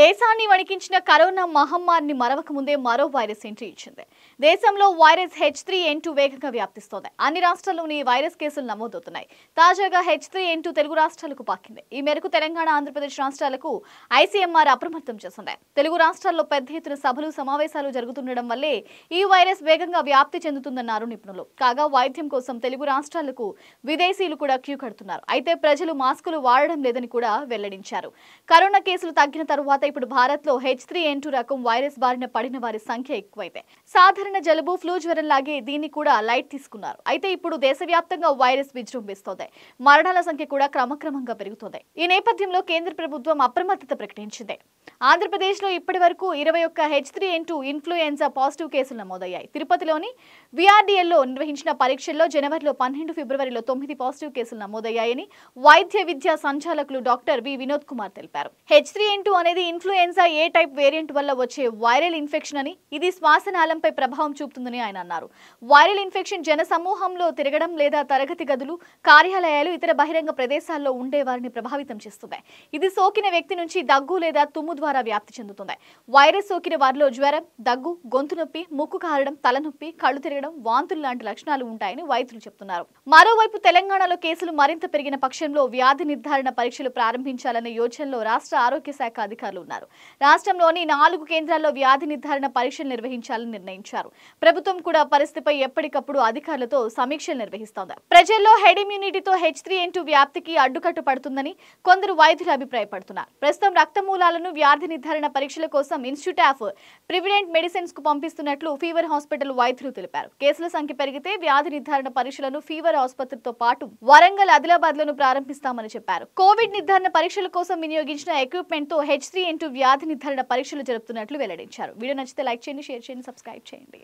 దేశాన్ని వణికించిన కరోనా మహమ్మారిని మరవక ముందే మరో వైరస్ ఎంట్రీ ఇచ్చింది దేశంలో virus H three N two వేగంగా వ్యాప్తిస్తోంది అన్ని రాష్ట్రాల్లోని వైరస్ కేసులు నమోదవుతున్నాయి తాజాగా H three N two Telugu రాష్ట్రాలకు పాకింది ఈ మేరకు తెలంగాణ ఆంధ్రప్రదేశ్ రాష్ట్రాలకు ఐసీఎంఆర్ అప్రమత్తం చేసింది తెలుగు రాష్ట్రాల్లో పెద్ద ఎత్తున సభలు సమావేశాలు జరుగుతుండడం వల్లే ఈ వైరస్ వేగంగా వ్యాప్తి చెందుతుందన్నారు నిపుణులు కాగా వైద్యం కోసం తెలుగు రాష్ట్రాలకు విదేశీయులు కూడా క్యూ కడుతున్నారు అయితే ప్రజలు మాస్కులు వాడడం లేదని కూడా వెల్లడించారు కరోనా కేసులు తగ్గిన తరువాత ఇప్పుడు భారత్ లో హెచ్ త్రీ ఎన్ టూ రకం వైరస్ బారిన పడిన వారి సంఖ్య ఎక్కువైతే సాధారణ జలుబు ఫ్లూ జ్వరం లాగే దీన్ని కూడా లైట్ తీసుకున్నారు అయితే ఇప్పుడు దేశవ్యాప్తంగా వైరస్ విజృంభిస్తోంది మరణాల సంఖ్య కూడా క్రమక్రమంగా పెరుగుతోంది ఈ నేపథ్యంలో కేంద్ర ప్రభుత్వం అప్రమత్తత ప్రకటించింది లో ఇప్పటి వరకు ఇరవై ఒక్క H three N two influenza positive కేసులు నమోదయ్యాయి తిరుపతిలోని విఆర్డీఎల్లో నిర్వహించిన పరీక్షల్లో జనవరిలో పన్నెండు ఫిబ్రవరిలో తొమ్మిది పాజిటివ్ కేసులు నమోదయ్యాయని వైద్య విద్యా సంచాలకులు డాక్టర్ వి వినోద్ కుమార్ తెలిపారు హెచ్ త్రీ ఎన్ టూ అనేది ఇన్ఫ్లుయెన్జా ఏ టైప్ వేరియంట్ వల్ల వచ్చే వైరల్ ఇన్ఫెక్షన్ అని ఇది శ్వాసనాళంపై ప్రభావం చూపుతుందని ఆయన అన్నారు వైరల్ ఇన్ఫెక్షన్ జన సమూహంలో తిరగడం లేదా తరగతి గదులు కార్యాలయాలు ఇతర బహిరంగ ప్రదేశాల్లో ఉండే వారిని ప్రభావితం చేస్తున్నాయి ఇది సోకిన వ్యక్తి నుంచి దగ్గు లేదా తుమ్ము ద్వారా వ్యాప్తి చెందుతుంది వైరస్ సోకిన వారిలో జ్వరం దగ్గు గొంతు నొప్పి ముక్కు కారడం తలనొప్పి కళ్ళు తిరగడం వాంతులు లాంటి లక్షణాలు ఉంటాయని వైద్యులు చెబుతున్నారు మరోవైపు తెలంగాణలో కేసులు మరింత పెరిగిన పక్షంలో వ్యాధి నిర్ధారణ పరీక్షలు ప్రారంభించాలనే యోచనలో రాష్ట్ర ఆరోగ్య శాఖ అధికారులు అధికారులు ఉన్నారు రాష్ట్రంలోని నాలుగు కేంద్రాల్లో వ్యాధి నిర్ధారణ పరీక్షలు నిర్వహించాలని నిర్ణయించారు ప్రభుత్వం కూడా పరిస్థితిపై ఎప్పటికప్పుడు అధికారులతో సమీక్షలు నిర్వహిస్తోంది ప్రజల్లో హెడ్ ఇమ్యూనిటీతో హెచ్ త్రీ ఎన్ టూ వ్యాప్తికి అడ్డుకట్టు పడుతుందని కొందరు వైద్యులు అభిప్రాయపడుతున్నారు ప్రస్తుతం మూలాలను వ్యాధి నిర్ధారణ పరీక్షల కోసం ఇన్స్టిట్యూట్ ఆఫ్ ప్రివిడెంట్ మెడిసిన్స్ కు పంపిస్తున్నట్లు ఫీవర్ హాస్పిటల్ వైద్యులు తెలిపారు కేసుల సంఖ్య పెరిగితే వ్యాధి నిర్ధారణ పరీక్షలను ఫీవర్ ఆసుపత్రితో పాటు వరంగల్ ఆదిలాబాద్ లను ప్రారంభిస్తామని చెప్పారు కోవిడ్ నిర్ధారణ పరీక్షల కోసం వినియోగించిన ఎక్విప్మెంట్ తో హెచ్ త్రీ ఏంటో వ్యాధి నిర్ధారణ పరీక్షలు జరుపుతున్నట్లు వెల్లడించారు వీడియో నచ్చితే లైక్ చేయండి షేర్ చేయండి సబ్స్క్రైబ్ చేయండి